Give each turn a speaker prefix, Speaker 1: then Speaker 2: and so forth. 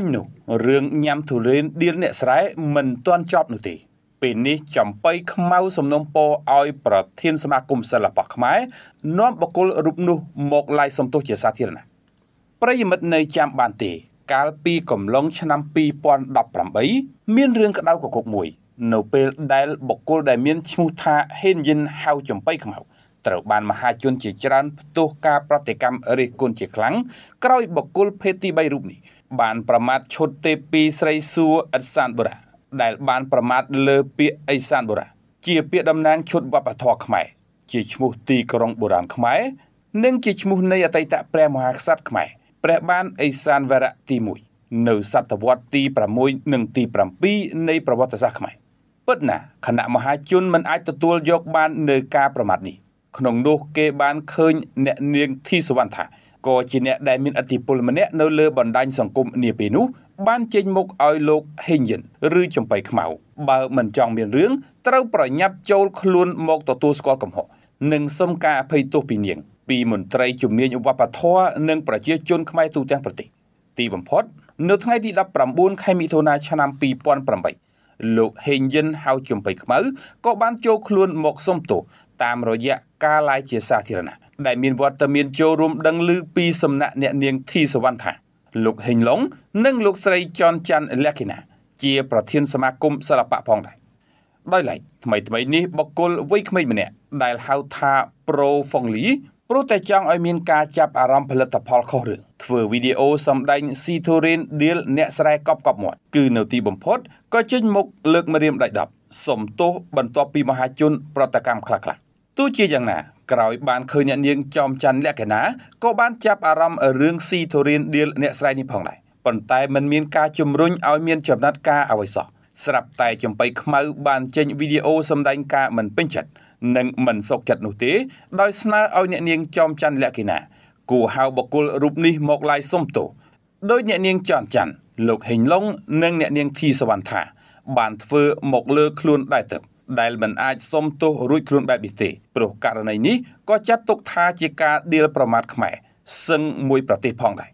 Speaker 1: ញនោះរឿងញ៉ាំទុរេនដៀលអ្នកស្រែមិនទាន់ចប់ នោះទេ ពេលនេះចំបៃខ្មៅសំណុំពរឲ្យ ប្រធានសមាគមសិល្បៈខ្មែរនាំបកគលរូបនោះមកឡាយសំទោសជាសាធារណៈប្រិយមិត្តនៅចាំបានទេ កាលពីកំឡុង ឆ្នាំ2018មានរឿងក្តៅកគុកមួយ នៅពេលដែល បកគលដែលមានឈ្មោះថាហេនយិនហៅចំបៃខ្មៅត្រូវបានមហាជនជាច្រើនផ្ទុះការប្រតិកម្មរិះគន់ជាខ្លាំងក្រោយបកគលភេទទី3រូបនេះបានប្រមាថឈុតទេពីស្រីសួរអិតសានបុរៈដែលបានប្រមាថលើពាក្យអិសានបុរៈជាពាក្យតំណាងឈុតវប្បធម៌ខ្មែរជាឈ្មោះទីក្រុងបុរាណខ្មែរនិងជាឈ្មោះនៃអតីតព្រះមហាក្សត្រខ្មែរព្រះ បានអេសានវរៈទី1នៅសតវត្សទី6និងទី7នៃ ប្រវត្តិសាស្ត្រខ្មែរពិតណាស់គណៈមហាជនមិនអាចទទួលយកបាននៅការប្រមាថនេះក្នុងនោះ គេ បានឃើញអ្នកនាងធីសវណ្ណថាក៏ជាអ្នកដែលមានអធិបុលម្នាក់នៅលើបណ្ដាញសង្គមនាពេលនោះបានចេញមុខឲ្យលោកហេងយិនឬចំបៃខ្មៅបើមិនចង់មានរឿងត្រូវប្រញាប់ចូលខ្លួនមកទទួលស្គាល់កំហុសនិងសុំការអភ័យទោសពីនាង ពីមន្ត្រីជំនាញវប្បធម៌និងប្រជាជនខ្មែរទូទាំងប្រទេសទីបំផុតនៅថ្ងៃទី19ខែមិថុនាឆ្នាំ2008លោកហេងយិនហៅ ចំបៃខ្មៅក៏បានចូលខ្លួនមកសុំទោសតាមរយៈការឡាយជាសាធារណៈដែលមានវត្តមានចូលរួម ដឹងឮពីសំណាក់អ្នកនាងធីសវណ្ណថាលោកហេងឡុងនិងលោកស្រីច័ន្ទច័ន្ទលក្ខិណា ជាប្រធានសមាគមសិល្បៈផងដែរដោយឡែកថ្មីថ្មីនេះបកគលវ័យក្មេងម្នាក់ដែលហៅថា Pro Fongli ព្រោះតែចង់ឲ្យមានការចាប់អារម្មណ៍ផលិតផលខុសរឿងធ្វើវីដេអូសម្ដែងស៊ីធូរិនឌីលអ្នកស្រែកប់កប់មាត់ គឺនៅទីបំផុតក៏ចេញមុខលើកម្រាមដៃ10សំទោសបន្ទាប់ពីមហាជនប្រតកម្មខ្លះៗទោះជាយ៉ាងណាក្រោយបានឃើញអ្នកនាងចំច័ន្ទលក្ខិណាក៏បានចាប់អារម្មណ៍រឿងស៊ីធូរៀនឌីលអ្នកស្រីនេះផងដែរប៉ុន្តែมันមានការជំរុញឲ្យមានចំណាត់ការអ្វីសោះស្រាប់តែចំបៃខ្មៅបានចេញវីដេអូសម្ដែងការមិនពេញចិត្តនិងមិនសុខចិត្តនោះទេ ដោយស្នើឲ្យអ្នកនាងចំច័ន្ទលក្ខិណាគូហៅបកគលរូបនេះមកឡាយសុំទោសដោយអ្នកនាងច័ន្ទច័ន្ទលោកហេងឡុងនិងអ្នកនាងធីសវណ្ណថាបានធ្វើមកលើខ្លួនដែរទៅដែលមិនអាចសុំទោសរួចខ្លួនបែបនេះទេព្រោះករណីនេះក៏ចាត់ទុកថាជាការដៀលប្រមាថខ្មែរសឹងមួយប្រទេសផងដែរ